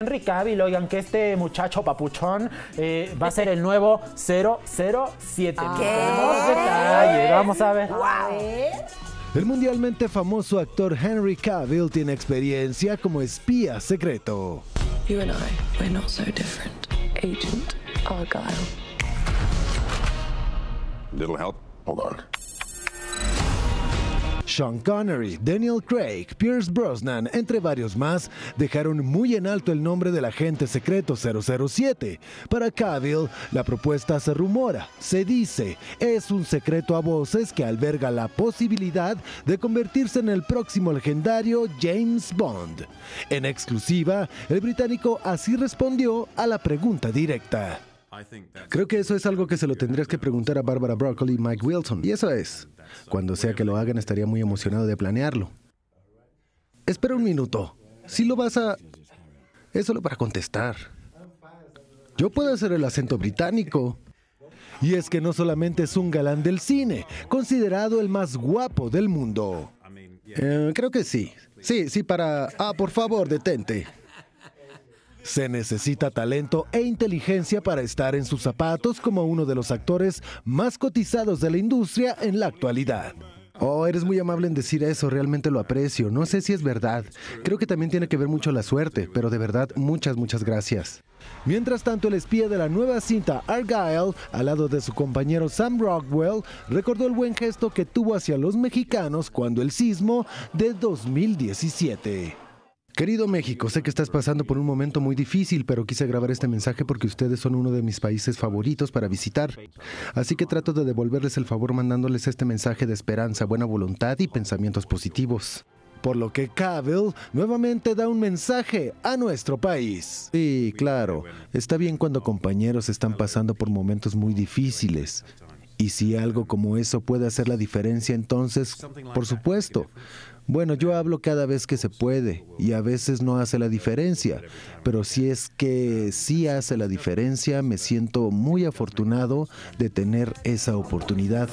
Henry Cavill, oigan, que este muchacho papuchón eh, va a ser el nuevo 007. Ah. Detalle, vamos a ver. El mundialmente famoso actor Henry Cavill tiene experiencia como espía secreto. You and I, we're not so different. Agent Argyle. Little help? Sean Connery, Daniel Craig, Pierce Brosnan, entre varios más, dejaron muy en alto el nombre del agente secreto 007. Para Cavill, la propuesta se rumora, se dice, es un secreto a voces que alberga la posibilidad de convertirse en el próximo legendario James Bond. En exclusiva, el británico así respondió a la pregunta directa. Creo que eso es algo que se lo tendrías que preguntar a Barbara Broccoli y Mike Wilson. Y eso es. Cuando sea que lo hagan, estaría muy emocionado de planearlo. Espera un minuto. Si lo vas a... Es solo para contestar. Yo puedo hacer el acento británico. Y es que no solamente es un galán del cine, considerado el más guapo del mundo. Eh, creo que sí. Sí, sí, para... Ah, por favor, detente. Se necesita talento e inteligencia para estar en sus zapatos como uno de los actores más cotizados de la industria en la actualidad. Oh, eres muy amable en decir eso, realmente lo aprecio. No sé si es verdad. Creo que también tiene que ver mucho la suerte, pero de verdad, muchas, muchas gracias. Mientras tanto, el espía de la nueva cinta Argyle, al lado de su compañero Sam Rockwell, recordó el buen gesto que tuvo hacia los mexicanos cuando el sismo de 2017. Querido México, sé que estás pasando por un momento muy difícil, pero quise grabar este mensaje porque ustedes son uno de mis países favoritos para visitar. Así que trato de devolverles el favor mandándoles este mensaje de esperanza, buena voluntad y pensamientos positivos. Por lo que Cavill nuevamente da un mensaje a nuestro país. Sí, claro. Está bien cuando compañeros están pasando por momentos muy difíciles, y si algo como eso puede hacer la diferencia, entonces, por supuesto. Bueno, yo hablo cada vez que se puede y a veces no hace la diferencia, pero si es que sí hace la diferencia, me siento muy afortunado de tener esa oportunidad.